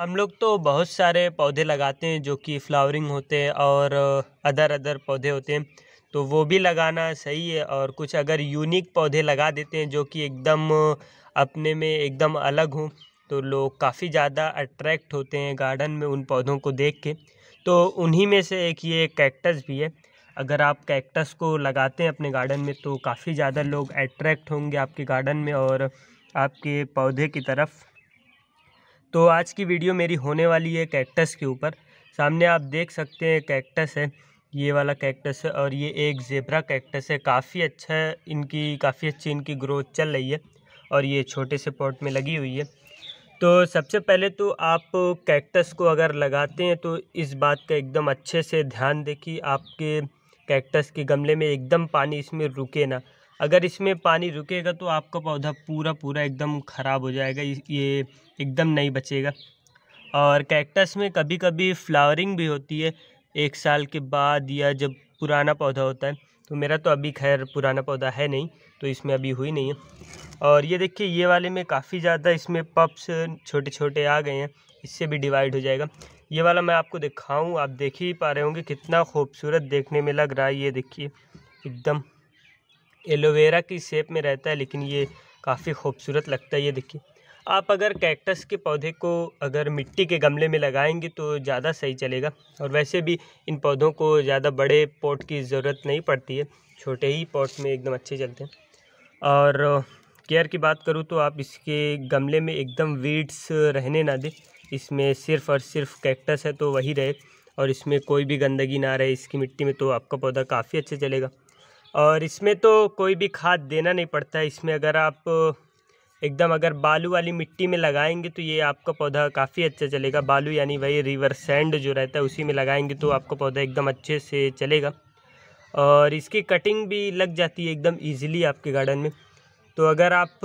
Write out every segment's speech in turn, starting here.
हम लोग तो बहुत सारे पौधे लगाते हैं जो कि फ्लावरिंग होते हैं और अदर अदर पौधे होते हैं तो वो भी लगाना सही है और कुछ अगर यूनिक पौधे लगा देते हैं जो कि एकदम अपने में एकदम अलग हों तो लोग काफ़ी ज़्यादा अट्रैक्ट होते हैं गार्डन में उन पौधों को देख के तो उन्हीं में से एक ये कैक्टस भी है अगर आप कैक्टस को लगाते हैं अपने गार्डन में तो काफ़ी ज़्यादा लोग अट्रैक्ट होंगे आपके गार्डन में और आपके पौधे की तरफ तो आज की वीडियो मेरी होने वाली है कैक्टस के ऊपर सामने आप देख सकते हैं कैक्टस है ये वाला कैक्टस है और ये एक जेबरा कैक्टस है काफ़ी अच्छा है इनकी काफ़ी अच्छी इनकी ग्रोथ चल रही है और ये छोटे से पॉट में लगी हुई है तो सबसे पहले तो आप कैक्टस को अगर लगाते हैं तो इस बात का एकदम अच्छे से ध्यान दें कि आपके कैक्टस के गमले में एकदम पानी इसमें रुके ना अगर इसमें पानी रुकेगा तो आपका पौधा पूरा पूरा एकदम ख़राब हो जाएगा ये एकदम नहीं बचेगा और कैक्टस में कभी कभी फ्लावरिंग भी होती है एक साल के बाद या जब पुराना पौधा होता है तो मेरा तो अभी खैर पुराना पौधा है नहीं तो इसमें अभी हुई नहीं है और ये देखिए ये वाले में काफ़ी ज़्यादा इसमें पप्स छोटे छोटे आ गए हैं इससे भी डिवाइड हो जाएगा ये वाला मैं आपको दिखाऊं आप देख ही पा रहे होंगे कितना खूबसूरत देखने में लग रहा है ये देखिए एकदम एलोवेरा की शेप में रहता है लेकिन ये काफ़ी खूबसूरत लगता है ये देखिए आप अगर कैक्टस के पौधे को अगर मिट्टी के गमले में लगाएंगे तो ज़्यादा सही चलेगा और वैसे भी इन पौधों को ज़्यादा बड़े पॉट की ज़रूरत नहीं पड़ती है छोटे ही पॉट्स में एकदम अच्छे चलते हैं और केयर की बात करूँ तो आप इसके गमले में एकदम वीड्स रहने ना दें इसमें सिर्फ़ और सिर्फ कैक्टस है तो वही रहे और इसमें कोई भी गंदगी ना रहे इसकी मिट्टी में तो आपका पौधा काफ़ी अच्छे चलेगा और इसमें तो कोई भी खाद देना नहीं पड़ता है इसमें अगर आप एकदम अगर बालू वाली मिट्टी में लगाएंगे तो ये आपका पौधा काफ़ी अच्छा चलेगा बालू यानी वही रिवर सैंड जो रहता है उसी में लगाएंगे तो आपका पौधा एकदम अच्छे से चलेगा और इसकी कटिंग भी लग जाती है एकदम ईजिली आपके गार्डन में तो अगर आप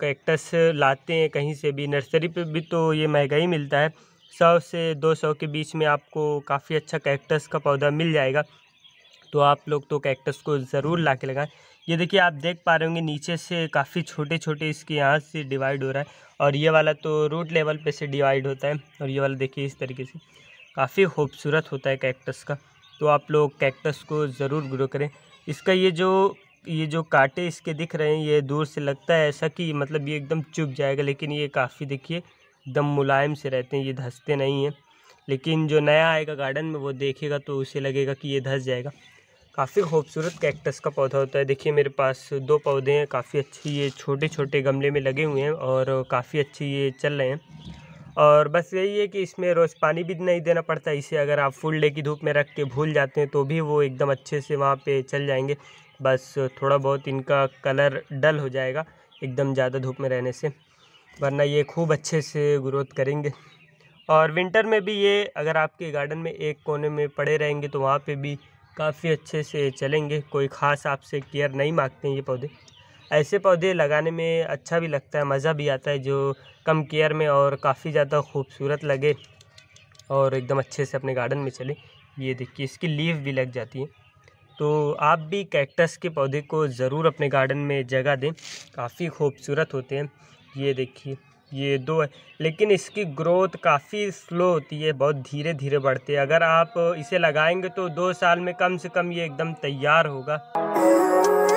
कैक्टस लाते हैं कहीं से भी नर्सरी पर भी तो ये महंगा ही मिलता है सौ से दो सौ के बीच में आपको काफ़ी अच्छा कैक्टस का पौधा मिल जाएगा तो आप लोग तो कैक्टस को ज़रूर ला के लगाएं ये देखिए आप देख पा रहे होंगे नीचे से काफ़ी छोटे छोटे इसके यहाँ से डिवाइड हो रहा है और ये वाला तो रूट लेवल पे से डिवाइड होता है और ये वाला देखिए इस तरीके से काफ़ी खूबसूरत होता है कैक्टस का तो आप लोग कैक्टस को ज़रूर ग्रो करें इसका ये जो ये जो कांटे इसके दिख रहे हैं ये दूर से लगता है ऐसा कि मतलब ये एकदम चुप जाएगा लेकिन ये काफ़ी देखिए एकदम मुलायम से रहते हैं ये धंसते नहीं हैं लेकिन जो नया आएगा गार्डन में वो देखेगा तो उसे लगेगा कि ये धंस जाएगा काफ़ी खूबसूरत कैक्टस का पौधा होता है देखिए मेरे पास दो पौधे हैं काफ़ी अच्छी ये छोटे छोटे गमले में लगे हुए हैं और काफ़ी अच्छी ये चल रहे हैं और बस यही है कि इसमें रोज़ पानी भी नहीं देना पड़ता इसे अगर आप फुल डे की धूप में रख के भूल जाते हैं तो भी वो एकदम अच्छे से वहाँ पे चल जाएंगे बस थोड़ा बहुत इनका कलर डल हो जाएगा एकदम ज़्यादा धूप में रहने से वरना ये खूब अच्छे से ग्रोथ करेंगे और विंटर में भी ये अगर आपके गार्डन में एक कोने में पड़े रहेंगे तो वहाँ पर भी काफ़ी अच्छे से चलेंगे कोई ख़ास आपसे केयर नहीं मांगते हैं ये पौधे ऐसे पौधे लगाने में अच्छा भी लगता है मज़ा भी आता है जो कम केयर में और काफ़ी ज़्यादा खूबसूरत लगे और एकदम अच्छे से अपने गार्डन में चले ये देखिए इसकी लीव भी लग जाती है तो आप भी कैक्टस के पौधे को ज़रूर अपने गार्डन में जगह दें काफ़ी खूबसूरत होते हैं ये देखिए ये दो है लेकिन इसकी ग्रोथ काफ़ी स्लो होती है बहुत धीरे धीरे बढ़ती है अगर आप इसे लगाएंगे तो दो साल में कम से कम ये एकदम तैयार होगा